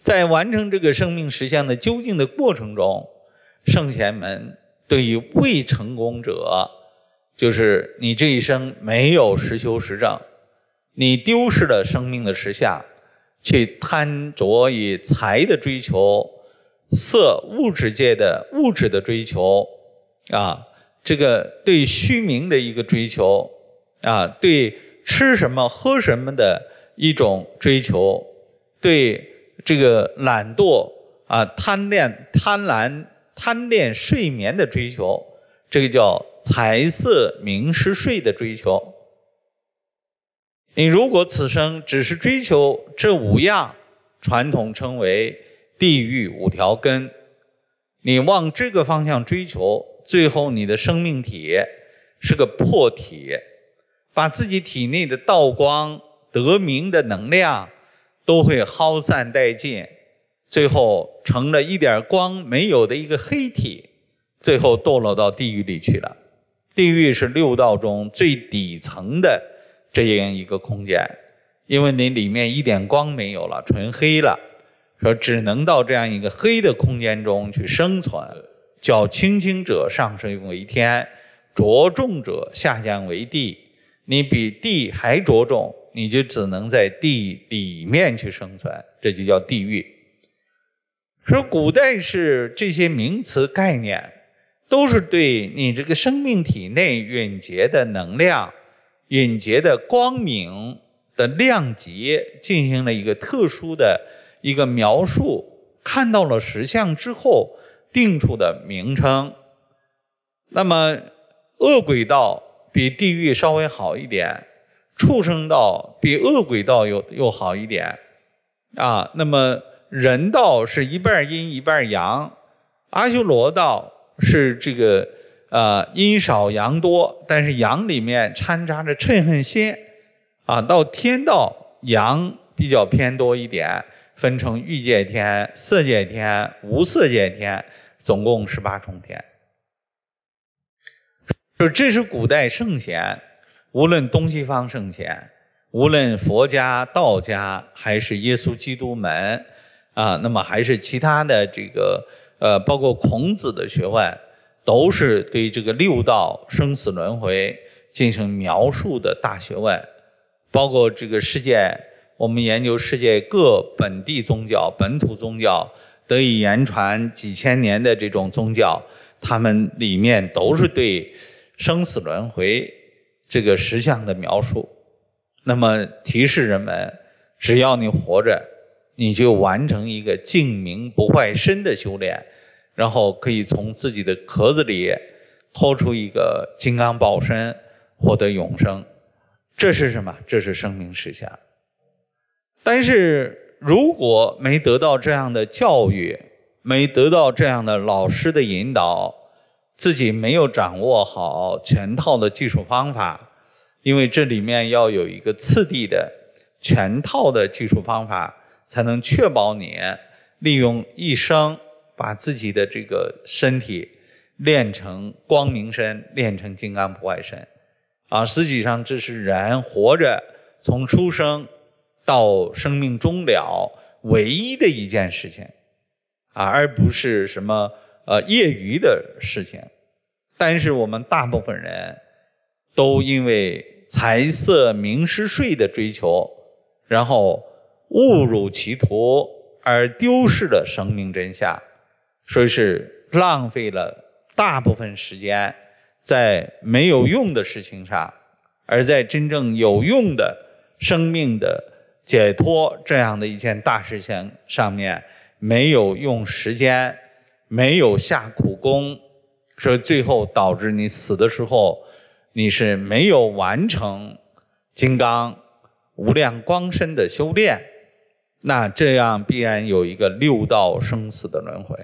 在完成这个生命实相的究竟的过程中，圣贤们对于未成功者，就是你这一生没有实修实证，你丢失了生命的实相，去贪着以财的追求、色物质界的物质的追求啊，这个对虚名的一个追求啊，对吃什么喝什么的一种追求，对。这个懒惰啊，贪恋、贪婪、贪恋睡眠的追求，这个叫财色名食睡的追求。你如果此生只是追求这五样，传统称为地狱五条根，你往这个方向追求，最后你的生命体是个破体，把自己体内的道光得名的能量。都会耗散殆尽，最后成了一点光没有的一个黑体，最后堕落到地狱里去了。地狱是六道中最底层的这样一个空间，因为你里面一点光没有了，纯黑了，说只能到这样一个黑的空间中去生存。叫轻清者上升为天，着重者下降为地。你比地还着重。你就只能在地里面去生存，这就叫地狱。说古代是这些名词概念，都是对你这个生命体内蕴结的能量、蕴结的光明的量级进行了一个特殊的一个描述。看到了实相之后定出的名称，那么恶鬼道比地狱稍微好一点。畜生道比恶鬼道又又好一点啊。那么人道是一半阴一半阳，阿修罗道是这个呃阴少阳多，但是阳里面掺杂着嗔恨心啊。到天道阳比较偏多一点，分成欲界天、色界天、无色界天，总共十八重天。就这是古代圣贤。无论东西方圣贤，无论佛家、道家，还是耶稣基督门，啊，那么还是其他的这个，呃，包括孔子的学问，都是对这个六道生死轮回进行描述的大学问。包括这个世界，我们研究世界各本地宗教、本土宗教得以言传几千年的这种宗教，他们里面都是对生死轮回。这个石像的描述，那么提示人们：只要你活着，你就完成一个净明不坏身的修炼，然后可以从自己的壳子里掏出一个金刚宝身，获得永生。这是什么？这是生命实相。但是如果没得到这样的教育，没得到这样的老师的引导，自己没有掌握好全套的技术方法，因为这里面要有一个次第的全套的技术方法，才能确保你利用一生把自己的这个身体练成光明身，练成金刚不坏身。啊，实际上这是人活着从出生到生命终了唯一的一件事情，啊，而不是什么。呃，业余的事情，但是我们大部分人都因为财色名食睡的追求，然后误入歧途而丢失了生命真相，所以是浪费了大部分时间在没有用的事情上，而在真正有用的生命的解脱这样的一件大事情上面没有用时间。没有下苦功，以最后导致你死的时候，你是没有完成金刚无量光身的修炼，那这样必然有一个六道生死的轮回。